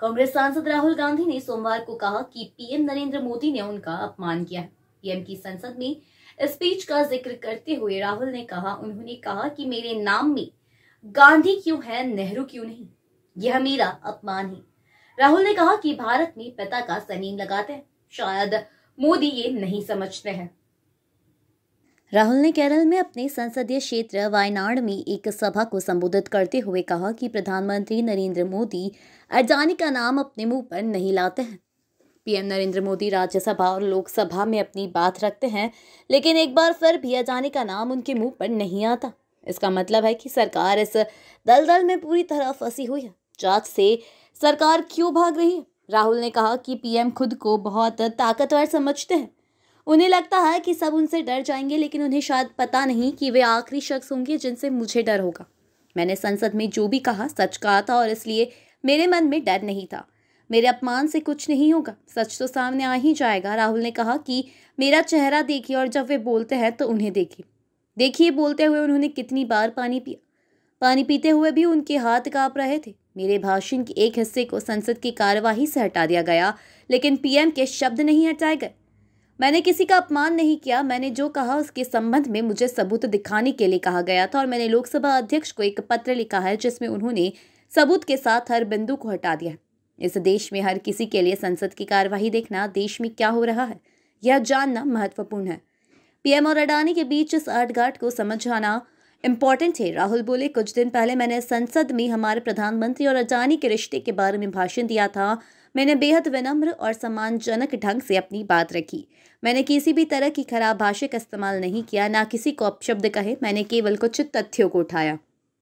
कांग्रेस सांसद राहुल गांधी ने सोमवार को कहा कि पीएम नरेंद्र मोदी ने उनका अपमान किया है पीएम की संसद में स्पीच का जिक्र करते हुए राहुल ने कहा उन्होंने कहा कि मेरे नाम में गांधी क्यों है नेहरू क्यों नहीं यह मेरा अपमान है राहुल ने कहा कि भारत में पिता का सनीम लगाते हैं शायद मोदी ये नहीं समझते हैं राहुल ने केरल में अपने संसदीय क्षेत्र वायनाड में एक सभा को संबोधित करते हुए कहा कि प्रधानमंत्री नरेंद्र मोदी अडानी का नाम अपने मुंह पर नहीं लाते हैं पीएम नरेंद्र मोदी राज्यसभा और लोकसभा में अपनी बात रखते हैं लेकिन एक बार फिर भी अडानी का नाम उनके मुंह पर नहीं आता इसका मतलब है कि सरकार इस दलदल में पूरी तरह फंसी हुई है जांच से सरकार क्यों भाग रही है राहुल ने कहा कि पीएम खुद को बहुत ताकतवर समझते हैं उन्हें लगता है कि सब उनसे डर जाएंगे लेकिन उन्हें शायद पता नहीं कि वे आखिरी शख्स होंगे जिनसे मुझे डर होगा मैंने संसद में जो भी कहा सच कहा था और इसलिए मेरे मन में डर नहीं था मेरे अपमान से कुछ नहीं होगा सच तो सामने आ ही जाएगा राहुल ने कहा कि मेरा चेहरा देखिए और जब वे बोलते हैं तो उन्हें देखिए देखिए बोलते हुए उन्होंने कितनी बार पानी पिया पानी पीते हुए भी उनके हाथ काँप रहे थे मेरे भाषण के एक हिस्से को संसद की कार्यवाही से हटा दिया गया लेकिन पीएम के शब्द नहीं हटाए गए मैंने किसी का अपमान नहीं किया मैंने जो कहा उसके संबंध में मुझे सबूत दिखाने के लिए कहा गया था और मैंने लोकसभा अध्यक्ष को एक पत्र लिखा है जिसमें उन्होंने सबूत के साथ हर बिंदु को हटा दिया इस देश में हर किसी के लिए संसद की कार्यवाही देखना देश में क्या हो रहा है यह जानना महत्वपूर्ण है पीएम और अडानी के बीच इस आठ को समझ आना इम्पॉर्टेंट है राहुल बोले कुछ दिन पहले मैंने संसद में हमारे प्रधानमंत्री और अडानी के रिश्ते के बारे में भाषण दिया था मैंने बेहद विनम्र और सम्मानजनक ढंग से अपनी बात रखी मैंने किसी भी तरह की खराब भाषा का इस्तेमाल नहीं किया ना किसी को अपशब्द कहे मैंने केवल कुछ तथ्यों को उठाया